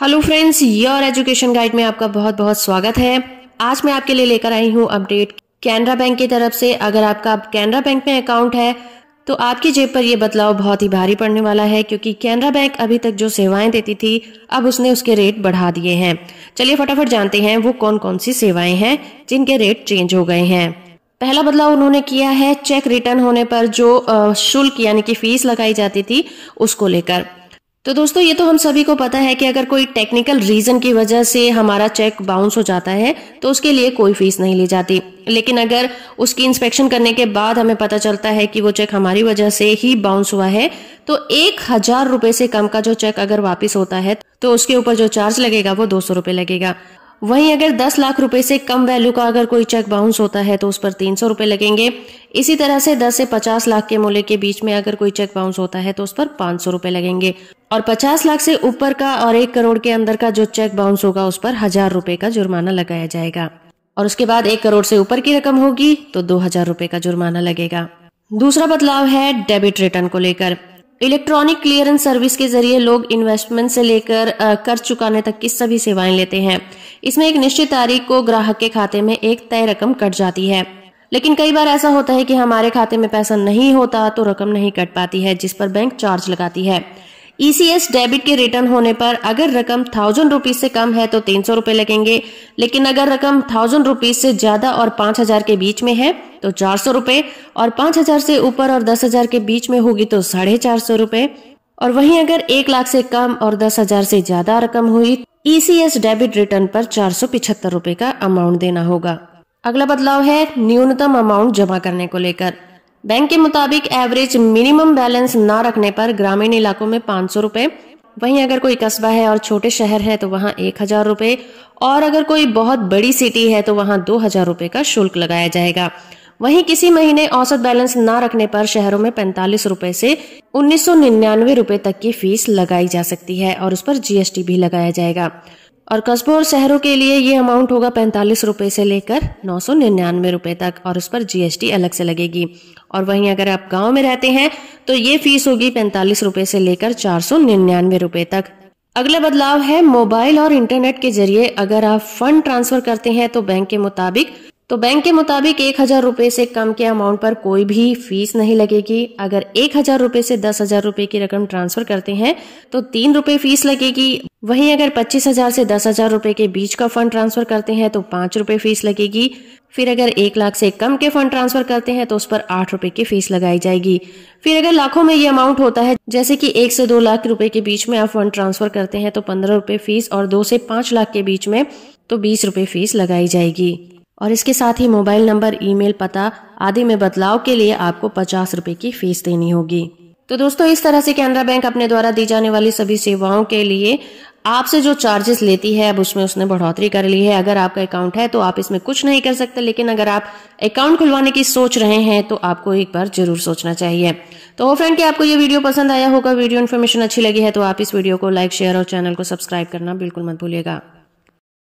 hello friends your education guide में आपका बहुत बहुत स्वागत है आज मैं आपके लिए लेकर आई हूँ अपडेट कैनरा बैंक की तरफ से अगर आपका कैनरा बैंक में अकाउंट है तो आपकी जेब पर यह बदलाव बहुत ही भारी पड़ने वाला है क्योंकि कैनरा बैंक अभी तक जो सेवाएं देती थी अब उसने उसके रेट बढ़ा दिए हैं चलिए फटाफट जानते हैं वो कौन कौन सी सेवाएं हैं जिनके रेट चेंज हो गए हैं पहला बदलाव उन्होंने किया है चेक रिटर्न होने पर जो शुल्क यानी कि फीस लगाई जाती थी उसको लेकर तो दोस्तों ये तो हम सभी को पता है कि अगर कोई टेक्निकल रीजन की वजह से हमारा चेक बाउंस हो जाता है तो उसके लिए कोई फीस नहीं ली जाती लेकिन अगर उसकी इंस्पेक्शन करने के बाद हमें पता चलता है कि वो चेक हमारी वजह से ही बाउंस हुआ है तो एक हजार रुपए से कम का जो चेक अगर वापिस होता है तो उसके ऊपर जो चार्ज लगेगा वो दो सौ रुपए लगेगा वहीं अगर 10 लाख रुपए से कम वैल्यू का अगर कोई चेक बाउंस होता है तो उस पर तीन सौ रुपए लगेंगे इसी तरह से 10 से 50 लाख के मूल्य के बीच में अगर कोई चेक बाउंस होता है तो उस पर पांच सौ रुपए लगेंगे और 50 लाख से ऊपर का और एक करोड़ के अंदर का जो चेक बाउंस होगा उस पर हजार रुपए का जुर्माना लगाया जाएगा और उसके बाद एक करोड़ से ऊपर की रकम होगी तो दो हजार रुपए का जुर्माना लगेगा दूसरा बदलाव है डेबिट रिटर्न को लेकर इलेक्ट्रॉनिक क्लियरेंस सर्विस के जरिए लोग इन्वेस्टमेंट से लेकर कर चुकाने तक की सभी सेवाएं लेते हैं इसमें एक निश्चित तारीख को ग्राहक के खाते में एक तय रकम कट जाती है लेकिन कई बार ऐसा होता है कि हमारे खाते में पैसा नहीं होता तो रकम नहीं कट पाती है जिस पर बैंक चार्ज लगाती है ईसीएस e डेबिट के रिटर्न होने पर अगर रकम थाउजेंड रुपीज से कम है तो तीन सौ रुपए लगेंगे लेकिन अगर रकम थाउजेंड रुपीज से ज्यादा और पांच हजार के बीच में है तो चार सौ रुपए और पांच हजार से ऊपर और दस हजार के बीच में होगी तो साढ़े चार सौ रुपए और वहीं अगर एक लाख से कम और दस हजार से ज्यादा रकम हुई ईसीएस डेबिट रिटर्न पर चार सौ पिछहत्तर रुपए का अमाउंट देना होगा अगला बदलाव है न्यूनतम अमाउंट जमा करने को लेकर बैंक के मुताबिक एवरेज मिनिमम बैलेंस ना रखने पर ग्रामीण इलाकों में पाँच सौ रूपए वहीं अगर कोई कस्बा है और छोटे शहर है तो वहाँ एक हजार रूपए और अगर कोई बहुत बड़ी सिटी है तो वहाँ दो हजार रूपए का शुल्क लगाया जाएगा वहीं किसी महीने औसत बैलेंस ना रखने पर शहरों में पैंतालीस रुपए से उन्नीस सौ निन्यानवे रुपए तक की फीस लगाई जा सकती है और उस पर जीएसटी भी लगाया जाएगा और कस्बों और शहरों के लिए ये अमाउंट होगा पैंतालीस रुपये से लेकर नौ सौ निन्यानवे रुपये तक और उस पर जीएसटी अलग से लगेगी और वहीं अगर आप गांव में रहते हैं तो ये फीस होगी पैंतालीस रुपये से लेकर चार सौ निन्यानवे रुपये तक अगला बदलाव है मोबाइल और इंटरनेट के जरिए अगर आप फंड ट्रांसफर करते हैं तो बैंक के मुताबिक तो बैंक के मुताबिक एक हजार रूपये से कम के अमाउंट पर कोई भी फीस नहीं लगेगी अगर एक हजार रुपये से दस हजार रुपये की रकम ट्रांसफर करते हैं तो तीन रूपये फीस लगेगी वहीं अगर पच्चीस हजार से दस हजार रूपये के बीच का फंड ट्रांसफर करते हैं तो पांच रूपये फीस लगेगी फिर अगर एक लाख से कम के फंड ट्रांसफर करते हैं तो उस पर आठ रुपये की फीस लगाई जाएगी फिर अगर लाखों में ये अमाउंट होता है जैसे कि एक से दो लाख रुपए के बीच में आप फंड ट्रांसफर करते हैं तो पंद्रह रूपये फीस और दो से पांच लाख के बीच में तो बीस रूपये फीस लगाई जाएगी और इसके साथ ही मोबाइल नंबर ईमेल पता आदि में बदलाव के लिए आपको पचास रूपए की फीस देनी होगी तो दोस्तों इस तरह से कैनरा बैंक अपने द्वारा दी जाने वाली सभी सेवाओं के लिए आपसे जो चार्जेस लेती है अब उसमें उसने बढ़ोतरी कर ली है अगर आपका अकाउंट है तो आप इसमें कुछ नहीं कर सकते लेकिन अगर आप अकाउंट खुलवाने की सोच रहे हैं तो आपको एक बार जरूर सोचना चाहिए तो हो फ्रेंड कि आपको ये वीडियो पसंद आया होगा वीडियो इन्फॉर्मेशन अच्छी लगी है तो आप इस वीडियो को लाइक शेयर और चैनल को सब्सक्राइब करना बिल्कुल मत भूलिएगा